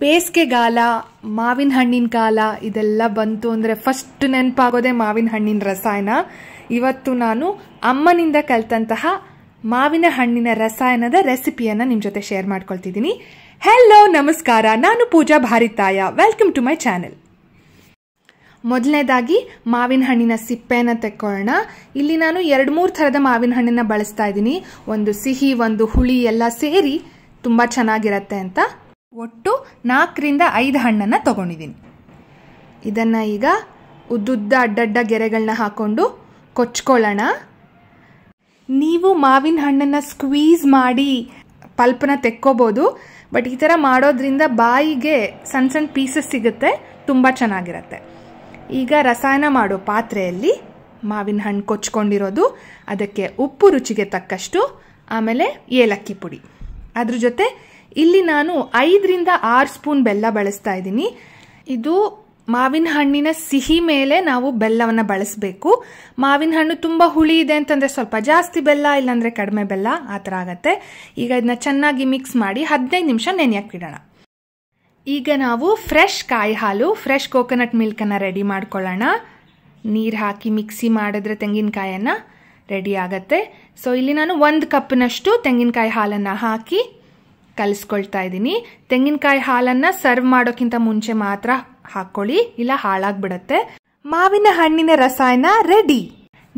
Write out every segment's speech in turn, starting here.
ಬೇಸಿಗೆಗಾಲ ಮಾವಿನ ಹಣ್ಣಿನ ಕಾಲ ಇದೆಲ್ಲ ಬಂತು ಅಂದರೆ ಫಸ್ಟ್ ನೆನಪಾಗೋದೆ ಮಾವಿನ ಹಣ್ಣಿನ ರಸಾಯನ ಇವತ್ತು ನಾನು ಅಮ್ಮನಿಂದ ಕಲ್ತಂತಹ ಮಾವಿನ ಹಣ್ಣಿನ ರಸಾಯನದ ರೆಸಿಪಿಯನ್ನು ನಿಮ್ಮ ಜೊತೆ ಶೇರ್ ಮಾಡ್ಕೊಳ್ತಿದ್ದೀನಿ ಹೆಲೋ ನಮಸ್ಕಾರ ನಾನು ಪೂಜಾ ಭಾರಿತಾಯ ವೆಲ್ಕಮ್ ಟು ಮೈ ಚಾನೆಲ್ ಮೊದಲನೇದಾಗಿ ಮಾವಿನ ಹಣ್ಣಿನ ಸಿಪ್ಪೆನ ತೆಕ್ಕೊಳ್ಳೋಣ ಇಲ್ಲಿ ನಾನು ಎರಡು ಮೂರು ಥರದ ಮಾವಿನ ಹಣ್ಣನ್ನು ಬಳಸ್ತಾ ಇದ್ದೀನಿ ಒಂದು ಸಿಹಿ ಒಂದು ಹುಳಿ ಎಲ್ಲ ಸೇರಿ ತುಂಬ ಚೆನ್ನಾಗಿರತ್ತೆ ಅಂತ ಒಟ್ಟು ನಾಲ್ಕರಿಂದ ಐದು ಹಣ್ಣನ್ನು ತಗೊಂಡಿದ್ದೀನಿ ಇದನ್ನು ಈಗ ಉದ್ದುದ್ದ ಅಡ್ಡಡ್ಡ ಗೆರೆಗಳನ್ನ ಹಾಕ್ಕೊಂಡು ಕೊಚ್ಕೊಳ್ಳೋಣ ನೀವು ಮಾವಿನ ಹಣ್ಣನ್ನು ಸ್ಕ್ವೀಸ್ ಮಾಡಿ ಪಲ್ಪನ ತೆಕ್ಕೋಬೋದು ಬಟ್ ಈ ಥರ ಮಾಡೋದ್ರಿಂದ ಬಾಯಿಗೆ ಸಣ್ಣ ಸಣ್ಣ ಪೀಸಸ್ ಸಿಗುತ್ತೆ ತುಂಬ ಚೆನ್ನಾಗಿರುತ್ತೆ ಈಗ ರಸಾಯನ ಮಾಡೋ ಪಾತ್ರೆಯಲ್ಲಿ ಮಾವಿನ ಹಣ್ಣು ಕೊಚ್ಕೊಂಡಿರೋದು ಅದಕ್ಕೆ ಉಪ್ಪು ರುಚಿಗೆ ತಕ್ಕಷ್ಟು ಆಮೇಲೆ ಏಲಕ್ಕಿ ಪುಡಿ ಅದ್ರ ಜೊತೆ ಇಲ್ಲಿ ನಾನು ಐದರಿಂದ ಆರು ಸ್ಪೂನ್ ಬೆಲ್ಲ ಬಳಸ್ತಾ ಇದ್ದೀನಿ ಇದು ಮಾವಿನ ಹಣ್ಣಿನ ಸಿಹಿ ಮೇಲೆ ನಾವು ಬೆಲ್ಲವನ್ನು ಬಳಸಬೇಕು ಮಾವಿನ ಹಣ್ಣು ತುಂಬ ಹುಳಿ ಇದೆ ಅಂತಂದರೆ ಸ್ವಲ್ಪ ಜಾಸ್ತಿ ಬೆಲ್ಲ ಇಲ್ಲಾಂದರೆ ಕಡಿಮೆ ಬೆಲ್ಲ ಆ ಥರ ಆಗುತ್ತೆ ಈಗ ಇದನ್ನ ಚೆನ್ನಾಗಿ ಮಿಕ್ಸ್ ಮಾಡಿ ಹದಿನೈದು ನಿಮಿಷ ನೆನೆಯಕ್ಕೆ ಈಗ ನಾವು ಫ್ರೆಶ್ ಕಾಯಿ ಹಾಲು ಫ್ರೆಶ್ ಕೋಕೋನಟ್ ಮಿಲ್ಕನ್ನು ರೆಡಿ ಮಾಡ್ಕೊಳ್ಳೋಣ ನೀರು ಹಾಕಿ ಮಿಕ್ಸಿ ಮಾಡಿದ್ರೆ ತೆಂಗಿನಕಾಯನ್ನು ರೆಡಿ ಆಗುತ್ತೆ ಸೊ ಇಲ್ಲಿ ನಾನು ಒಂದು ಕಪ್ನಷ್ಟು ತೆಂಗಿನಕಾಯಿ ಹಾಲನ್ನು ಹಾಕಿ ಕಲಿಸ್ಕೊಳ್ತಾ ಇದ್ದೀನಿ ತೆಂಗಿನಕಾಯಿ ಹಾಲನ್ನು ಸರ್ವ್ ಮಾಡೋಕ್ಕಿಂತ ಮುಂಚೆ ಮಾತ್ರ ಹಾಕ್ಕೊಳ್ಳಿ ಇಲ್ಲ ಹಾಳಾಗ್ಬಿಡತ್ತೆ ಮಾವಿನ ಹಣ್ಣಿನ ರಸಾಯನ ರೆಡಿ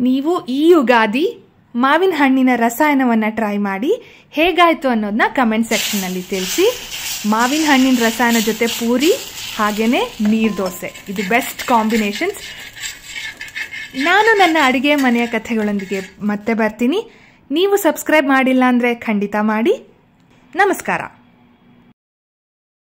ನೀವು ಈ ಯುಗಾದಿ ಮಾವಿನ ಹಣ್ಣಿನ ರಸಾಯನವನ್ನು ಟ್ರೈ ಮಾಡಿ ಹೇಗಾಯಿತು ಅನ್ನೋದನ್ನ ಕಮೆಂಟ್ ಸೆಕ್ಷನಲ್ಲಿ ತಿಳಿಸಿ ಮಾವಿನ ಹಣ್ಣಿನ ರಸಾಯನ ಜೊತೆ ಪೂರಿ ಹಾಗೇನೆ ನೀರ್ ದೋಸೆ ಇದು ಬೆಸ್ಟ್ ಕಾಂಬಿನೇಷನ್ಸ್ ನಾನು ನನ್ನ ಅಡುಗೆ ಮನೆಯ ಕಥೆಗಳೊಂದಿಗೆ ಮತ್ತೆ ಬರ್ತೀನಿ ನೀವು ಸಬ್ಸ್ಕ್ರೈಬ್ ಮಾಡಿಲ್ಲ ಅಂದರೆ ಖಂಡಿತ ಮಾಡಿ ನಮಸ್ಕಾರ